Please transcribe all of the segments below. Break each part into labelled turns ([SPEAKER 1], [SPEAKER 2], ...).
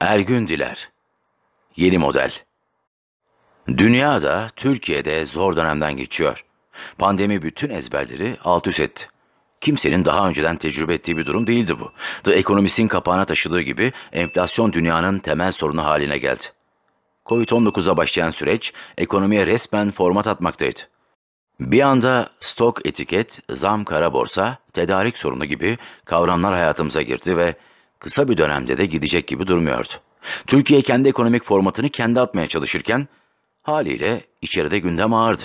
[SPEAKER 1] Ergün Diler Yeni model Dünya da Türkiye'de zor dönemden geçiyor. Pandemi bütün ezberleri alt üst etti. Kimsenin daha önceden tecrübe ettiği bir durum değildi bu. The Economist'in kapağına taşıdığı gibi enflasyon dünyanın temel sorunu haline geldi. Covid-19'a başlayan süreç ekonomiye resmen format atmaktaydı. Bir anda stok etiket, zam kara borsa, tedarik sorunu gibi kavramlar hayatımıza girdi ve kısa bir dönemde de gidecek gibi durmuyordu. Türkiye kendi ekonomik formatını kendi atmaya çalışırken haliyle içeride gündem ağırdı.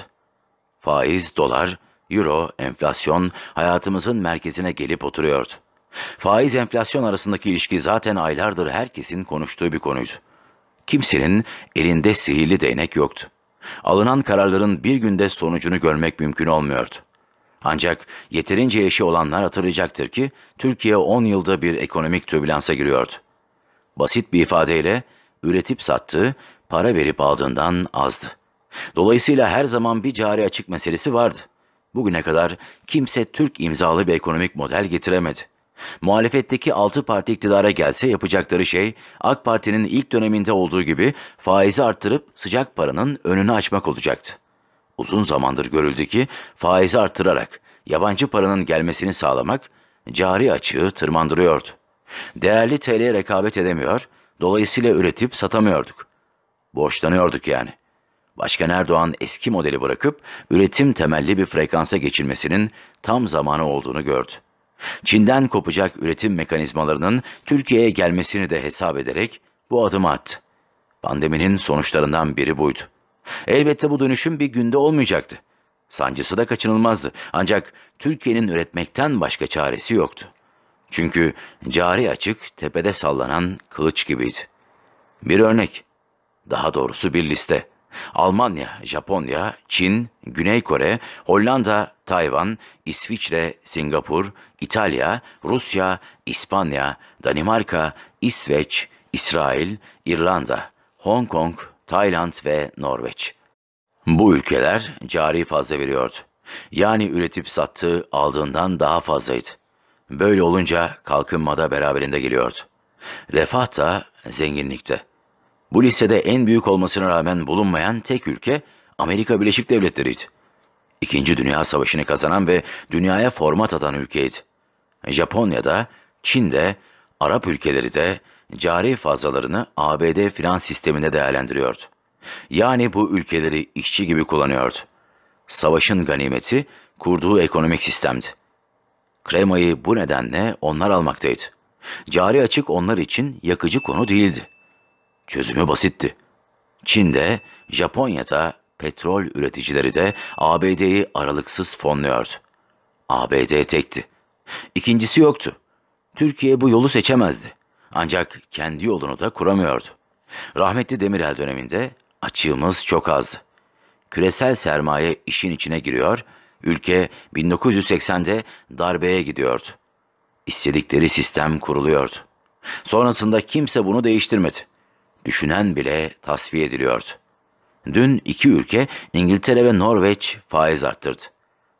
[SPEAKER 1] Faiz, dolar, euro, enflasyon hayatımızın merkezine gelip oturuyordu. Faiz enflasyon arasındaki ilişki zaten aylardır herkesin konuştuğu bir konuydu. Kimsenin elinde sihirli değnek yoktu. Alınan kararların bir günde sonucunu görmek mümkün olmuyordu. Ancak yeterince eşi olanlar hatırlayacaktır ki Türkiye 10 yılda bir ekonomik türbülansa giriyordu. Basit bir ifadeyle üretip sattığı, para verip aldığından azdı. Dolayısıyla her zaman bir cari açık meselesi vardı. Bugüne kadar kimse Türk imzalı bir ekonomik model getiremedi. Muhalefetteki 6 parti iktidara gelse yapacakları şey AK Parti'nin ilk döneminde olduğu gibi faizi arttırıp sıcak paranın önünü açmak olacaktı. Uzun zamandır görüldü ki faizi artırarak yabancı paranın gelmesini sağlamak cari açığı tırmandırıyordu. Değerli TL rekabet edemiyor, dolayısıyla üretip satamıyorduk. Borçlanıyorduk yani. Başkan Erdoğan eski modeli bırakıp üretim temelli bir frekansa geçilmesinin tam zamanı olduğunu gördü. Çin'den kopacak üretim mekanizmalarının Türkiye'ye gelmesini de hesap ederek bu adımı attı. Pandeminin sonuçlarından biri buydu. Elbette bu dönüşüm bir günde olmayacaktı. Sancısı da kaçınılmazdı. Ancak Türkiye'nin üretmekten başka çaresi yoktu. Çünkü cari açık tepede sallanan kılıç gibiydi. Bir örnek, daha doğrusu bir liste. Almanya, Japonya, Çin, Güney Kore, Hollanda, Tayvan, İsviçre, Singapur, İtalya, Rusya, İspanya, Danimarka, İsveç, İsrail, İrlanda, Hong Kong, Tayland ve Norveç. Bu ülkeler cari fazla veriyordu. Yani üretip sattığı aldığından daha fazlaydı. Böyle olunca kalkınmada beraberinde geliyordu. Refah da zenginlikte. Bu listede en büyük olmasına rağmen bulunmayan tek ülke Amerika Birleşik Devletleri'ydi. İkinci Dünya Savaşı'nı kazanan ve dünyaya format atan ülkeydi. Japonya'da, Çin'de, Arap ülkeleri de cari fazlalarını ABD finans sisteminde değerlendiriyordu. Yani bu ülkeleri işçi gibi kullanıyordu. Savaşın ganimeti kurduğu ekonomik sistemdi. Kremayı bu nedenle onlar almaktaydı. Cari açık onlar için yakıcı konu değildi. Çözümü basitti. Çin'de, Japonya'da petrol üreticileri de ABD'yi aralıksız fonluyordu. ABD tekti. İkincisi yoktu. Türkiye bu yolu seçemezdi. Ancak kendi yolunu da kuramıyordu. Rahmetli Demirel döneminde açığımız çok azdı. Küresel sermaye işin içine giriyor, ülke 1980'de darbeye gidiyordu. İstedikleri sistem kuruluyordu. Sonrasında kimse bunu değiştirmedi. Düşünen bile tasfiye ediliyordu. Dün iki ülke İngiltere ve Norveç faiz arttırdı.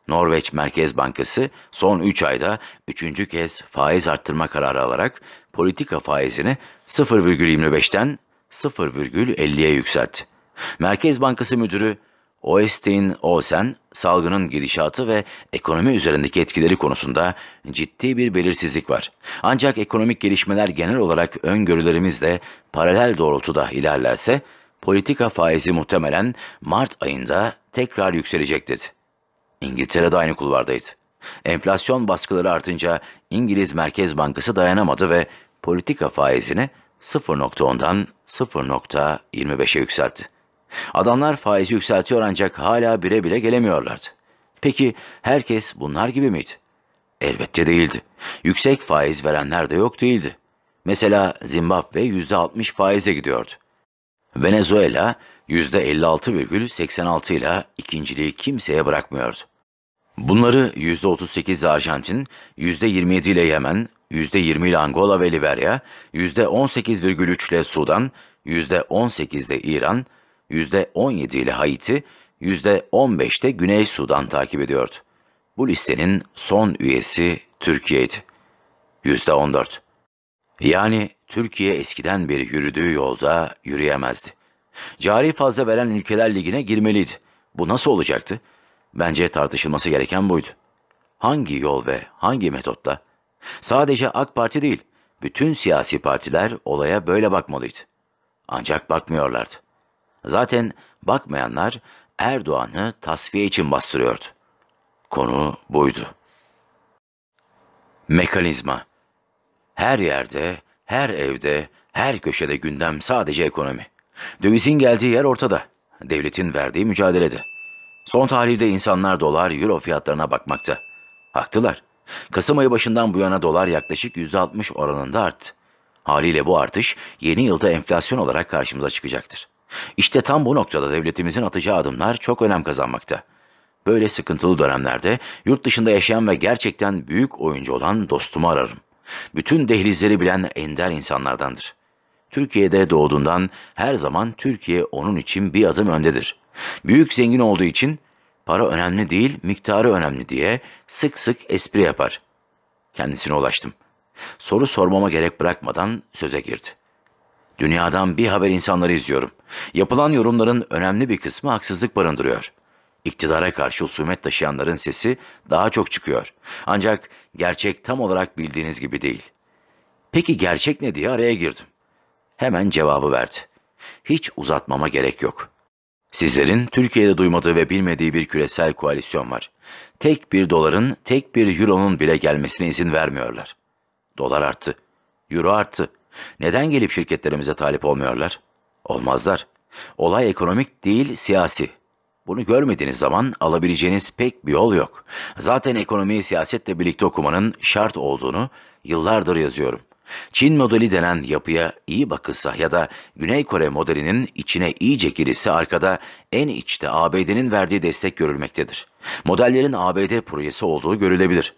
[SPEAKER 1] Norveç Merkez Bankası son 3 ayda 3. kez faiz arttırma kararı alarak politika faizini 0,25'ten 0,50'ye yükseltti. Merkez Bankası Müdürü Oystein Olsen, salgının gidişatı ve ekonomi üzerindeki etkileri konusunda ciddi bir belirsizlik var. Ancak ekonomik gelişmeler genel olarak öngörülerimizle paralel doğrultuda ilerlerse, politika faizi muhtemelen Mart ayında tekrar yükselecek dedi. İngiltere de aynı kulvardaydı. Enflasyon baskıları artınca İngiliz Merkez Bankası dayanamadı ve politika faizini 0.10'dan 0.25'e yükseltti. Adamlar faizi yükseltiyor ancak hala bire bile gelemiyorlardı. Peki herkes bunlar gibi miydi? Elbette değildi. Yüksek faiz verenler de yok değildi. Mesela Zimbabwe %60 faize gidiyordu. Venezuela %56,86 ile ikinciliği kimseye bırakmıyordu. Bunları %38 ile Arjantin, %27 ile Yemen, %20 ile Angola ve Liberya, %18,3 ile Sudan, %18 ile İran, %17 ile Haiti, %15 de Güney Sudan takip ediyordu. Bu listenin son üyesi Türkiye'ydi. %14. Yani Türkiye eskiden beri yürüdüğü yolda yürüyemezdi. Cari fazla veren ülkeler ligine girmeliydi. Bu nasıl olacaktı? Bence tartışılması gereken buydu. Hangi yol ve hangi metotla? Sadece AK Parti değil, bütün siyasi partiler olaya böyle bakmalıydı. Ancak bakmıyorlardı. Zaten bakmayanlar Erdoğan'ı tasfiye için bastırıyordu. Konu buydu. Mekanizma Her yerde, her evde, her köşede gündem sadece ekonomi. Dövizin geldiği yer ortada. Devletin verdiği mücadelede. Son tarihte insanlar dolar, euro fiyatlarına bakmakta. Haklılar. Kasım ayı başından bu yana dolar yaklaşık %60 oranında arttı. Haliyle bu artış yeni yılda enflasyon olarak karşımıza çıkacaktır. İşte tam bu noktada devletimizin atacağı adımlar çok önem kazanmakta. Böyle sıkıntılı dönemlerde yurt dışında yaşayan ve gerçekten büyük oyuncu olan dostumu ararım. Bütün dehlizleri bilen ender insanlardandır. Türkiye'de doğduğundan her zaman Türkiye onun için bir adım öndedir. Büyük zengin olduğu için para önemli değil, miktarı önemli diye sık sık espri yapar. Kendisine ulaştım. Soru sormama gerek bırakmadan söze girdi. Dünyadan bir haber insanları izliyorum. Yapılan yorumların önemli bir kısmı haksızlık barındırıyor. İktidara karşı husumet taşıyanların sesi daha çok çıkıyor. Ancak gerçek tam olarak bildiğiniz gibi değil. Peki gerçek ne diye araya girdim. Hemen cevabı verdi. Hiç uzatmama gerek yok. Sizlerin Türkiye'de duymadığı ve bilmediği bir küresel koalisyon var. Tek bir doların, tek bir euronun bile gelmesine izin vermiyorlar. Dolar arttı. Euro arttı. Neden gelip şirketlerimize talip olmuyorlar? Olmazlar. Olay ekonomik değil, siyasi. Bunu görmediğiniz zaman alabileceğiniz pek bir yol yok. Zaten ekonomiyi siyasetle birlikte okumanın şart olduğunu yıllardır yazıyorum. Çin modeli denen yapıya iyi bakılsa ya da Güney Kore modelinin içine iyice girilse arkada en içte ABD'nin verdiği destek görülmektedir. Modellerin ABD projesi olduğu görülebilir.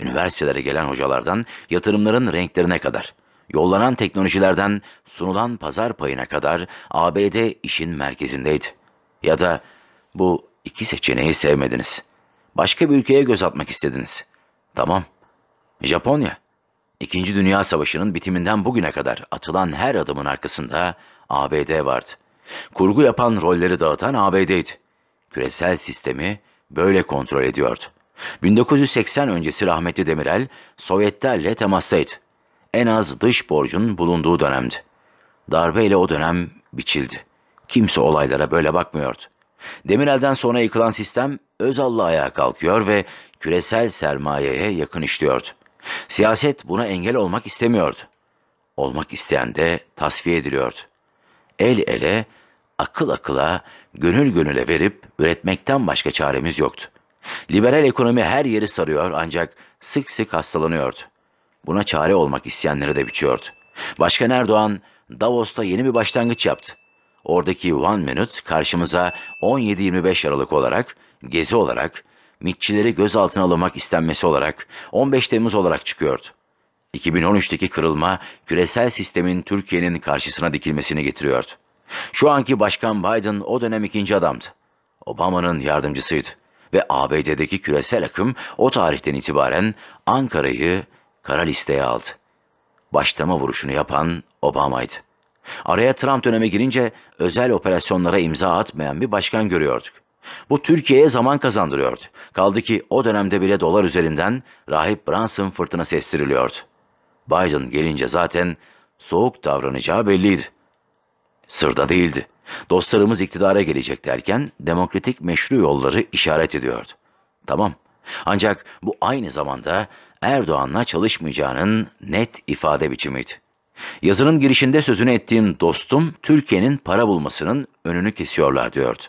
[SPEAKER 1] Üniversitelere gelen hocalardan yatırımların renklerine kadar, yollanan teknolojilerden sunulan pazar payına kadar ABD işin merkezindeydi. Ya da bu iki seçeneği sevmediniz. Başka bir ülkeye göz atmak istediniz. Tamam. Japonya. İkinci Dünya Savaşı'nın bitiminden bugüne kadar atılan her adımın arkasında ABD vardı. Kurgu yapan rolleri dağıtan ABD'ydi. Küresel sistemi böyle kontrol ediyordu. 1980 öncesi rahmetli Demirel, Sovyetlerle temastaydı. En az dış borcun bulunduğu dönemdi. Darbeyle o dönem biçildi. Kimse olaylara böyle bakmıyordu. Demirel'den sonra yıkılan sistem Özal'la ayağa kalkıyor ve küresel sermayeye yakın işliyordu. Siyaset buna engel olmak istemiyordu. Olmak isteyen de tasfiye ediliyordu. El ele, akıl akıla, gönül gönüle verip üretmekten başka çaremiz yoktu. Liberal ekonomi her yeri sarıyor ancak sık sık hastalanıyordu. Buna çare olmak isteyenleri de biçiyordu. Başkan Erdoğan Davos'ta yeni bir başlangıç yaptı. Oradaki One Minute karşımıza 17-25 Aralık olarak, gezi olarak, MİT'çileri gözaltına alınmak istenmesi olarak 15 Temmuz olarak çıkıyordu. 2013'teki kırılma küresel sistemin Türkiye'nin karşısına dikilmesini getiriyordu. Şu anki Başkan Biden o dönem ikinci adamdı. Obama'nın yardımcısıydı ve ABD'deki küresel akım o tarihten itibaren Ankara'yı kara listeye aldı. Başlama vuruşunu yapan Obama'ydı. Araya Trump döneme girince özel operasyonlara imza atmayan bir başkan görüyorduk. Bu Türkiye'ye zaman kazandırıyordu. Kaldı ki o dönemde bile dolar üzerinden rahip Branson fırtına estiriliyordu. Biden gelince zaten soğuk davranacağı belliydi. Sırda değildi. Dostlarımız iktidara gelecek derken demokratik meşru yolları işaret ediyordu. Tamam. Ancak bu aynı zamanda Erdoğan'la çalışmayacağının net ifade biçimiydi. Yazının girişinde sözünü ettiğim dostum Türkiye'nin para bulmasının önünü kesiyorlar diyordu.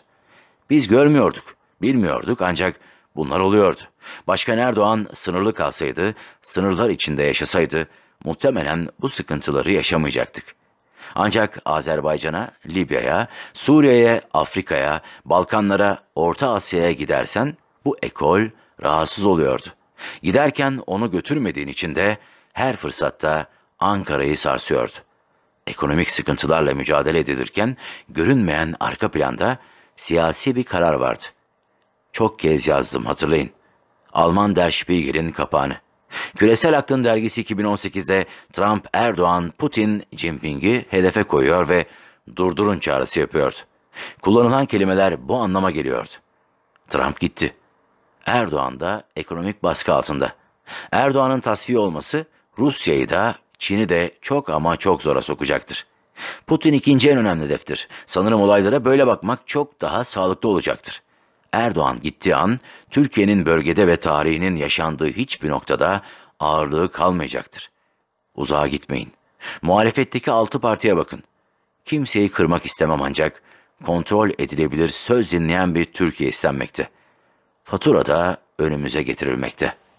[SPEAKER 1] Biz görmüyorduk, bilmiyorduk ancak bunlar oluyordu. Başkan Erdoğan sınırlı kalsaydı, sınırlar içinde yaşasaydı muhtemelen bu sıkıntıları yaşamayacaktık. Ancak Azerbaycan'a, Libya'ya, Suriye'ye, Afrika'ya, Balkanlara, Orta Asya'ya gidersen bu ekol rahatsız oluyordu. Giderken onu götürmediğin için de her fırsatta Ankara'yı sarsıyordu. Ekonomik sıkıntılarla mücadele edilirken görünmeyen arka planda siyasi bir karar vardı. Çok kez yazdım hatırlayın. Alman Der Spiegel'in kapağını. Küresel Aklın dergisi 2018'de Trump, Erdoğan, Putin, Jinping'i hedefe koyuyor ve durdurun çağrısı yapıyordu. Kullanılan kelimeler bu anlama geliyordu. Trump gitti. Erdoğan da ekonomik baskı altında. Erdoğan'ın tasfiye olması Rusya'yı da Çin'i de çok ama çok zora sokacaktır. Putin ikinci en önemli hedeftir. Sanırım olaylara böyle bakmak çok daha sağlıklı olacaktır. Erdoğan gittiği an Türkiye'nin bölgede ve tarihinin yaşandığı hiçbir noktada ağırlığı kalmayacaktır. Uzağa gitmeyin. Muhalefetteki altı partiye bakın. Kimseyi kırmak istemem ancak kontrol edilebilir söz dinleyen bir Türkiye istenmekte. Fatura da önümüze getirilmekte.''